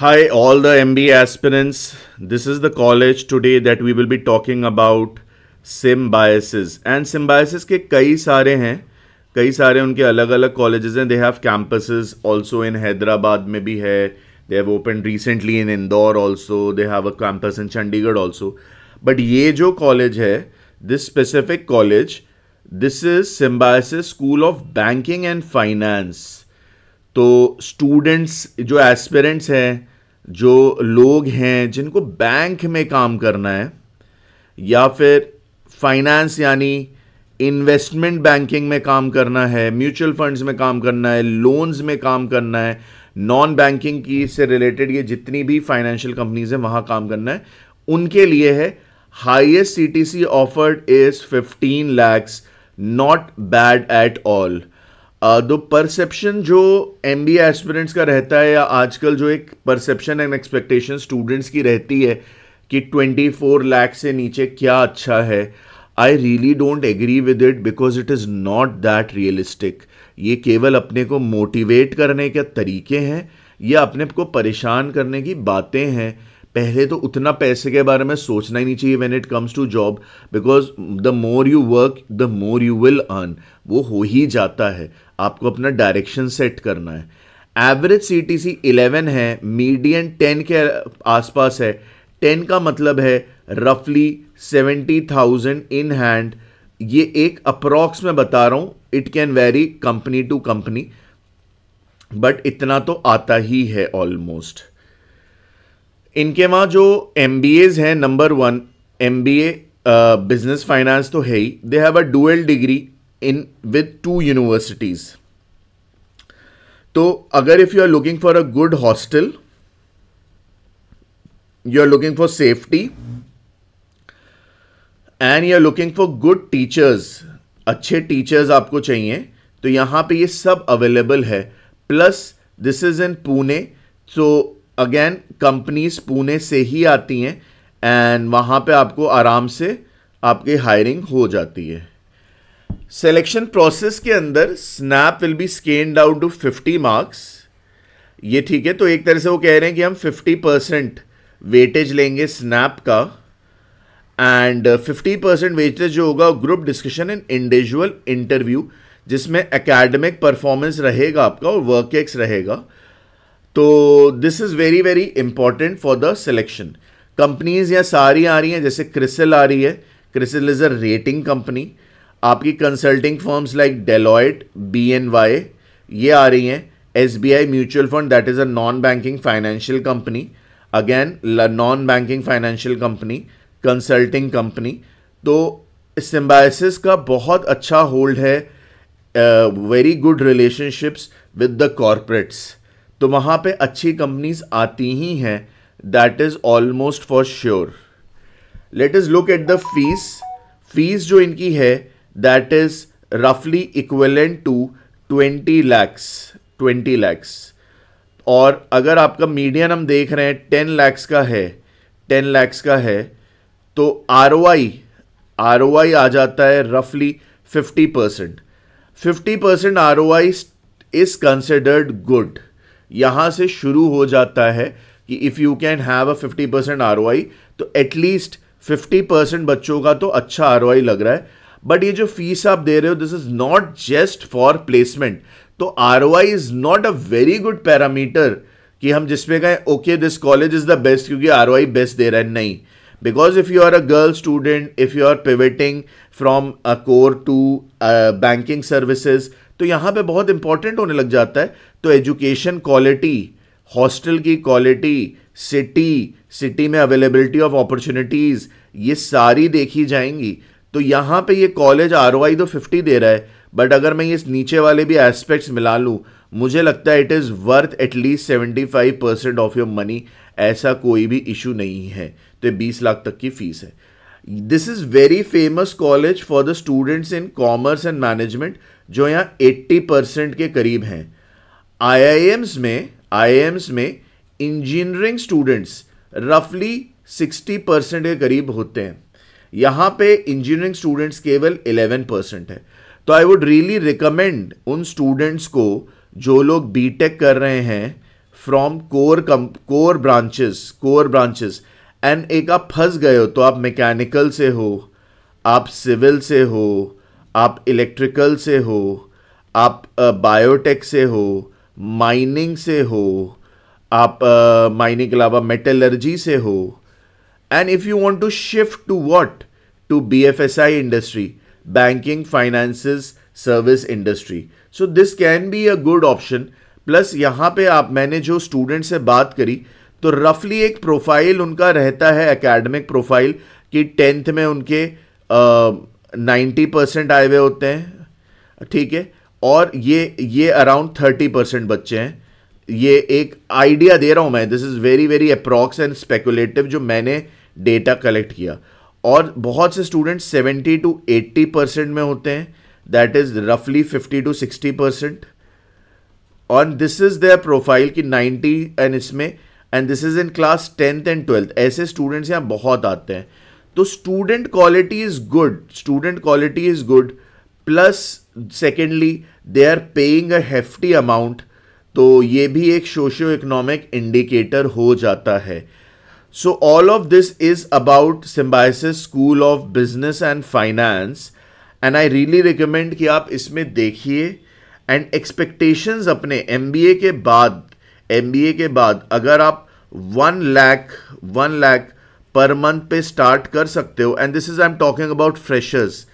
Hi, all the MBA aspirants. This is the college today that we will be talking about symbiosis. And symbiosis के कई सारे हैं कई सारे उनके अलग अलग कॉलेजेस हैं they have campuses also in Hyderabad में भी है they have open recently in Indore also they have a campus in Chandigarh also but ये जो कॉलेज है this specific college this is Symbiosis school of banking and finance तो स्टूडेंट्स जो aspirants हैं जो लोग हैं जिनको बैंक में काम करना है या फिर फाइनेंस यानी इन्वेस्टमेंट बैंकिंग में काम करना है म्यूचुअल फंड्स में काम करना है लोन्स में काम करना है नॉन बैंकिंग की से रिलेटेड ये जितनी भी फाइनेंशियल कंपनीज हैं वहाँ काम करना है उनके लिए है highest C T C offered is fifteen lakhs not bad at all though तो परसेप्शन जो एम बी एस्पिरेंट्स का रहता है या आजकल जो एक परसेप्शन एंड एक्सपेक्टेशन स्टूडेंट्स की रहती है कि ट्वेंटी फोर लैख से नीचे क्या अच्छा है I really don't agree with it because it is not that realistic ये केवल अपने को मोटिवेट करने के तरीके हैं या अपने को परेशान करने की बातें हैं पहले तो उतना पैसे के बारे में सोचना ही नहीं चाहिए when it comes to job because the more you work the more you will earn वो हो ही जाता है आपको अपना डायरेक्शन सेट करना है average C T C eleven है मीडियन टेन के आसपास है टेन का मतलब है रफली सेवेंटी थाउजेंड इन हैंड ये एक अप्रॉक्स में बता रहा हूँ it can vary company to company but इतना तो आता ही है ऑलमोस्ट इनके वहाँ जो एम बी एज हैं number one M B A business finance तो है ही they have a dual degree in with two universities तो अगर if you are looking for a good hostel you are looking for safety and you are looking for good teachers अच्छे teachers आपको चाहिए तो यहां पे ये सब अवेलेबल है plus this is in Pune so again companies Pune से ही आती हैं एंड वहां पे आपको आराम से आपकी हायरिंग हो जाती है सेलेक्शन प्रोसेस के अंदर SNAP will be scaled down to 50 marks ये ठीक है तो एक तरह से वो कह रहे हैं कि हम 50 परसेंट वेटेज लेंगे स्नैप का एंड 50 परसेंट वेटेज जो होगा group discussion and individual interview जिसमें एकेडमिक परफॉर्मेंस रहेगा आपका और वर्क एक्स रहेगा तो this is very very important for the selection companies या सारी आ रही हैं जैसे क्रिसल आ रही है CRISIL is a rating company आपकी consulting firms like Deloitte B N Y ये आ रही हैं S B I mutual fund that is a non banking financial company again non banking financial company consulting company तो सिम्बाइसिस का बहुत अच्छा hold है very good relationships with the corporates तो वहाँ पे अच्छी कंपनीज आती ही हैं that is almost for sure let's look at the fees fees जो इनकी है that is roughly equivalent to 20 lakhs 20 lakhs और अगर आपका मीडियन हम देख रहे हैं 10 लैक्स का है 10 लैक्स का है तो R O I R O आई आ जाता है रफली 50 percent fifty percent R O I is considered good यहाँ से शुरू हो जाता है कि if you can have a fifty percent R O I तो एटलीस्ट फिफ्टी परसेंट बच्चों का तो अच्छा आर ओ आई लग रहा है बट ये जो फीस आप दे रहे हो this is not just for placement तो R O I is not a very good parameter कि हम जिसमें कहें okay this college is the best क्योंकि आर ओ आई बेस्ट दे रहा है नहीं because if you are a girl student if you are pivoting from a core to banking services तो यहाँ पे बहुत इंपॉर्टेंट होने लग जाता है तो एजुकेशन क्वालिटी हॉस्टल की क्वालिटी सिटी सिटी में अवेलेबिलिटी ऑफ अपॉर्चुनिटीज़ ये सारी देखी जाएंगी तो यहाँ पे ये कॉलेज आर तो 50 दे रहा है बट अगर मैं ये नीचे वाले भी एस्पेक्ट्स मिला लूँ मुझे लगता है it is worth at least seventy five percent of your money ऐसा कोई भी इशू नहीं है तो बीस लाख तक की फ़ीस है this is very famous college for the students in commerce and management जो यहाँ एट्टी परसेंट के करीब हैं एम्स में एम्स में इंजीनियरिंग स्टूडेंट्स रफली सिक्सटी परसेंट के करीब होते हैं यहाँ पे इंजीनियरिंग स्टूडेंट्स केवल 11 परसेंट है तो आई वुड रियली रिकमेंड उन स्टूडेंट्स को जो लोग बीटेक कर रहे हैं from core cum core branches core branches and एक आप फंस गए हो तो आप मैकेनिकल से हो आप सिविल से हो आप इलेक्ट्रिकल से हो आप बायोटेक uh, से हो माइनिंग से हो आप माइनिंग uh, के अलावा मेटलर्जी से हो And if you want to shift to what? To BFSI industry, banking, finances, service industry so this can be a good option plus यहाँ पे आप मैंने जो स्टूडेंट से बात करी तो रफली एक प्रोफाइल उनका रहता है एकेडमिक प्रोफाइल कि टेंथ में उनके नाइन्टी परसेंट आए हुए होते हैं ठीक है और ये ये अराउंड थर्टी परसेंट बच्चे हैं ये एक आइडिया दे रहा हूं मैं this is very very approx and speculative जो मैंने डेटा कलेक्ट किया और बहुत से स्टूडेंट 70 टू 80 परसेंट में होते हैं दैट इज़ रफली 50 टू 60 परसेंट और दिस इज़ देयर प्रोफाइल की 90 एंड इसमें and this is in class tenth and twelfth ऐसे स्टूडेंट्स यहाँ बहुत आते हैं तो student quality is good student quality is good plus secondly they are paying a hefty amount तो ये भी एक सोशियो इकोनॉमिक इंडिकेटर हो जाता है so all of this is about Symbiosis School of Business and Finance and I really recommend कि आप इसमें देखिए एंड एक्सपेक्टेशंस अपने एम के बाद एम के बाद अगर आप one lakh one lakh per month पे स्टार्ट कर सकते हो and this is I am talking about freshers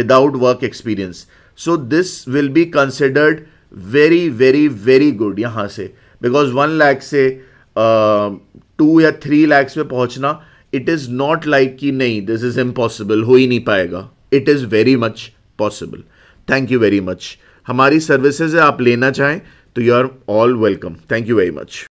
without work experience so this will be considered very very very good यहाँ से बिकॉज वन लैख से टू uh, या थ्री लैक्स पे पहुँचना इट इज़ नॉट लाइक कि नहीं दिस इज़ इम्पॉसिबल हो ही नहीं पाएगा it is very much possible thank you very much हमारी सर्विसेज आप लेना चाहें तो you are all welcome thank you very much